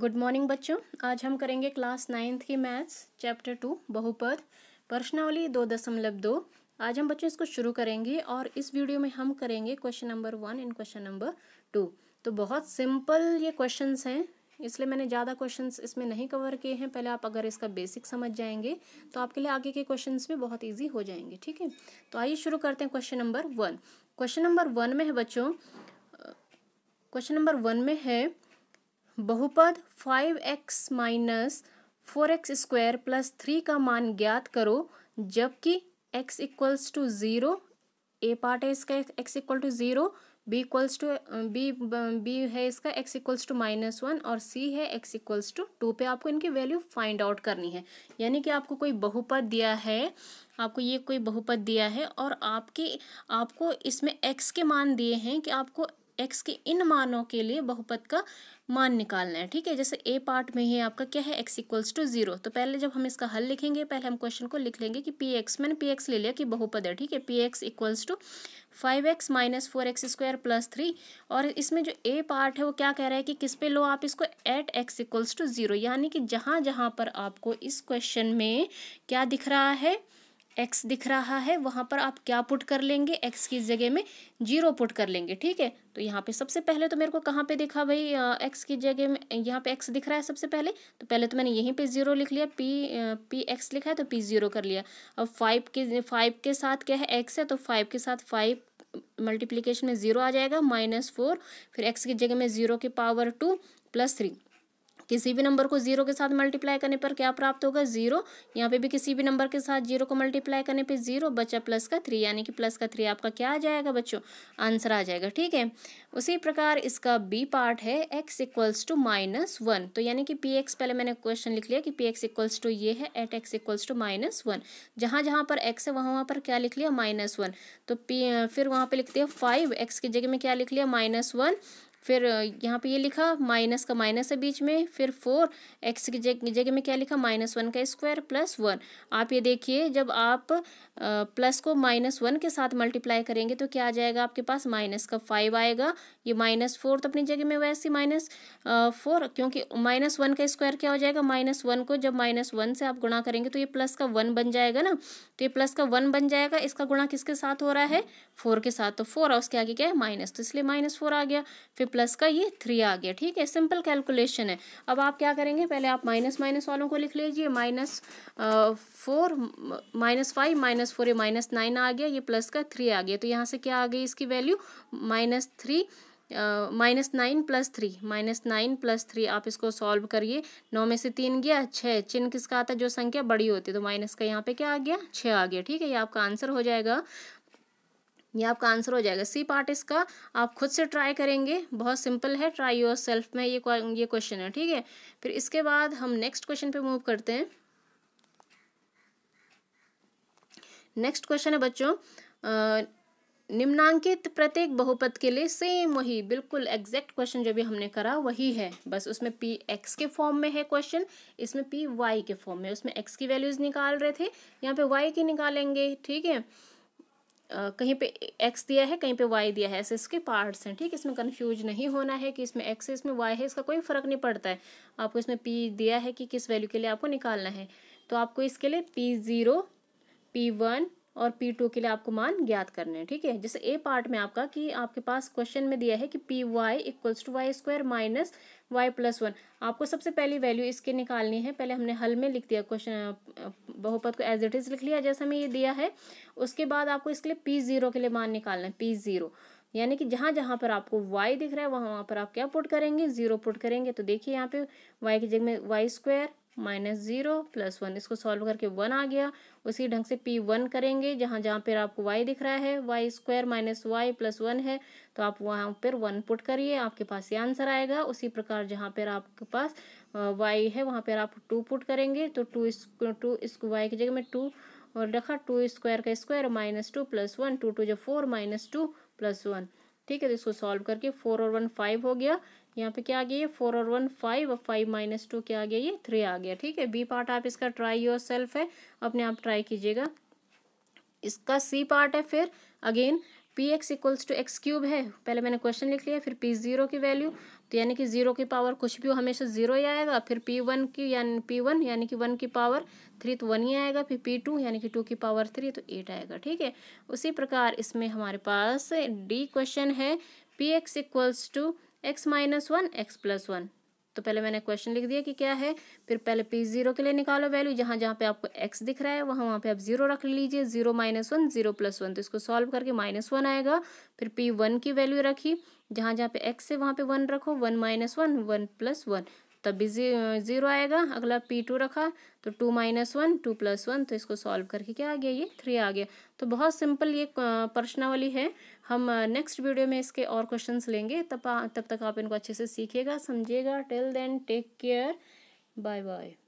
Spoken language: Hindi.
गुड मॉर्निंग बच्चों आज हम करेंगे क्लास नाइन्थ की मैथ्स चैप्टर टू बहुपद प्रश्नावली दो दशमलव दो आज हम बच्चों इसको शुरू करेंगे और इस वीडियो में हम करेंगे question number one and question number two तो बहुत सिंपल ये क्वेश्चंस हैं इसलिए मैंने ज़्यादा क्वेश्चंस इसमें नहीं कवर किए हैं पहले आप अगर इसका बेसिक समझ जाएंगे तो आपके लिए आगे के क्वेश्चन भी बहुत ईजी हो जाएंगे ठीक है तो आइए शुरू करते हैं question number one question number one में है बच्चों क्वेश्चन नंबर वन में है बहुपद five x minus four x square plus three का मान ज्ञात करो जबकि x equals to zero A part है इसका x equal to zero B equals to B B है इसका x equals to minus one और सी है एक्स इक्वल्स टू टू पे आपको इनकी वैल्यू फाइंड आउट करनी है यानी कि आपको कोई बहुपद दिया है आपको ये कोई बहुपद दिया है और आपके आपको इसमें एक्स के मान दिए हैं कि आपको एक्स के इन मानों के लिए बहुपद का मान निकालना है ठीक है जैसे ए पार्ट में ही आपका क्या है एक्स इक्वल्स टू जीरो तो पहले जब हम इसका हल लिखेंगे पहले हम क्वेश्चन को लिख लेंगे कि पी एक्स मैंने पी एक्स ले लिया कि बहुपद है ठीक है P x equals to five x minus four x square plus three और इसमें जो ए पार्ट है वो क्या कह रहा है कि किस पे लो आप इसको at x equals to zero यानी कि जहाँ जहाँ पर आपको इस क्वेश्चन में क्या दिख रहा है एक्स दिख रहा है वहाँ पर आप क्या पुट कर लेंगे एक्स की जगह में जीरो पुट कर लेंगे ठीक है तो यहाँ पे सबसे पहले तो मेरे को कहाँ पे दिखा भाई एक्स की जगह में यहाँ पे एक्स दिख रहा है सबसे पहले तो पहले तो मैंने यहीं पे जीरो लिख लिया पी पी एक्स लिखा है तो पी जीरो कर लिया अब फाइव के फाइव के साथ क्या है एक्स है तो फाइव के साथ फाइव मल्टीप्लीकेशन में ज़ीरो आ जाएगा माइनस फोर फिर एक्स की जगह में ज़ीरो की पावर टू प्लस थ्री किसी भी नंबर को जीरो के साथ मल्टीप्लाई करने पर क्या प्राप्त होगा जीरो यहाँ पे भी किसी भी नंबर के साथ जीरो को मल्टीप्लाई करने पे जीरो बचा प्लस का थ्री यानी कि प्लस का थ्री आपका क्या आ जाएगा बच्चों आंसर आ जाएगा ठीक है उसी प्रकार इसका बी पार्ट है x equals to minus one तो यानी कि पी एक्स पहले मैंने क्वेश्चन लिख लिया कि पी एक्स इक्वल्स टू ये है at x equals to minus one जहाँ जहाँ पर एक्स है वहाँ वहाँ पर क्या लिख लिया माइनस वन तो पी फिर वहाँ पर लिखते हैं फाइव एक्स की जगह में क्या लिख लिया माइनस वन फिर यहाँ पे ये लिखा माइनस का माइनस है बीच में फिर फोर एक्स की जगह में क्या लिखा माइनस वन का स्क्वायर प्लस वन आप ये देखिए जब आप प्लस को माइनस वन के साथ मल्टीप्लाई करेंगे तो क्या आ जाएगा आपके पास माइनस का फाइव आएगा ये माइनस फोर तो अपनी जगह में वैसे माइनस फोर क्योंकि माइनस वन का स्क्वायर क्या हो जाएगा माइनस वन को जब माइनस वन से आप गुणा करेंगे तो ये प्लस का वन बन जाएगा ना तो ये प्लस का वन बन जाएगा इसका गुणा किसके साथ हो रहा है फोर के साथ तो फोर और उसके आगे क्या है माइनस तो इसलिए माइनस फोर आ गया फिर प्लस का ये थ्री आ गया ठीक है सिंपल कैलकुलेशन है अब आप क्या करेंगे पहले आप माइनस माइनस वालों को लिख लीजिए minus four minus five minus four ये माइनस नाइन आ गया ये प्लस का थ्री आ गया तो यहाँ से क्या आ गई इसकी value minus three minus nine plus three minus nine plus three आप इसको सॉल्व करिए नौ में से तीन गया छः चिन्ह किसका आता है जो संख्या बड़ी होती है तो माइनस का यहाँ पे क्या आ गया छः आ गया ठीक है ये आपका आंसर हो जाएगा ये आपका आंसर हो जाएगा सी पार्ट इसका आप खुद से ट्राई करेंगे बहुत सिंपल है ट्राई योर सेल्फ में ये ये क्वेश्चन है ठीक है फिर इसके बाद हम नेक्स्ट क्वेश्चन पे मूव करते हैं नेक्स्ट क्वेश्चन है बच्चों निम्नांकित प्रत्येक बहुपद के लिए सेम वही बिल्कुल एग्जैक्ट क्वेश्चन जो भी हमने करा वही है बस उसमें पी एक्स के फॉर्म में है क्वेश्चन इसमें पी वाई के फॉर्म में उसमें एक्स की वैल्यूज़ निकाल रहे थे यहाँ पे वाई की निकालेंगे ठीक है कहीं पे एक्स दिया है कहीं पे वाई दिया है ऐसे इसके पार्ट्स हैं ठीक है इसमें कन्फ्यूज नहीं होना है कि इसमें एक्स है इसमें वाई है इसका कोई फ़र्क नहीं पड़ता है आपको इसमें पी दिया है कि किस वैल्यू के लिए आपको निकालना है तो आपको इसके लिए पी ज़ीरो पी वन और पी टू के लिए आपको मान ज्ञात करने हैं ठीक है जैसे ए पार्ट में आपका कि आपके पास क्वेश्चन में दिया है कि P y equals to y square minus y plus one आपको सबसे पहली वैल्यू इसके निकालनी है पहले हमने हल में लिख दिया क्वेश्चन बहुपद को एज इट इज लिख लिया जैसा हमें ये दिया है उसके बाद आपको इसके लिए पी जीरो के लिए मान निकालना है पी जीरो यानी कि जहाँ जहाँ पर आपको y दिख रहा है वहाँ वहाँ पर आप क्या पुट करेंगे जीरो पुट करेंगे तो देखिए यहाँ पे y की जगह में y square minus zero plus one इसको सॉल्व करके वन आ गया उसी ढंग से पी वन करेंगे जहाँ जहाँ पर आपको वाई दिख रहा है y square minus y plus one है तो आप वहाँ पर वन पुट करिए आपके पास ये आंसर आएगा उसी प्रकार जहाँ पर आपके पास वाई है वहाँ पर आप टू पुट करेंगे तो टू टू इसको वाई की जगह में टू और रखा टू स्क्वायर का square minus two plus one two two जो four minus two plus one ठीक है तो इसको सॉल्व करके फोर और वन फाइव हो गया यहाँ पे क्या आ गया ये फोर और वन फाइव और फाइव माइनस टू क्या आ गया ये थ्री आ गया ठीक है बी पार्ट आप इसका ट्राई योर सेल्फ है अपने आप ट्राई कीजिएगा इसका सी पार्ट है फिर again P x equals to x cube है पहले मैंने क्वेश्चन लिख लिया फिर पी ज़ीरो की वैल्यू तो यानी कि ज़ीरो की पावर कुछ भी हो हमेशा ज़ीरो ही आएगा फिर पी वन की यानी पी वन यानी कि वन की पावर थ्री तो वन ही आएगा फिर पी टू यानी कि टू की पावर थ्री तो एट आएगा ठीक है उसी प्रकार इसमें हमारे पास डी क्वेश्चन है P x equals to x minus one x plus one तो पहले मैंने क्वेश्चन लिख दिया कि क्या है फिर पहले पी जीरो के लिए निकालो वैल्यू जहाँ जहाँ पे आपको एक्स दिख रहा है वहाँ वहाँ पे आप जीरो रख लीजिए zero minus one zero plus one तो इसको सॉल्व करके माइनस वन आएगा फिर पी वन की वैल्यू रखी जहाँ जहाँ पे एक्स है वहाँ पे वन रखो one minus one one plus one तब भी ज़ीरो आएगा अगला पी टू रखा तो two minus one two plus one तो इसको सॉल्व करके क्या आ गया ये थ्री आ गया तो बहुत सिंपल ये प्रश्नावली है हम नेक्स्ट वीडियो में इसके और क्वेश्चन लेंगे तब तब तक आप इनको अच्छे से सीखिएगा समझिएगा till then take care bye bye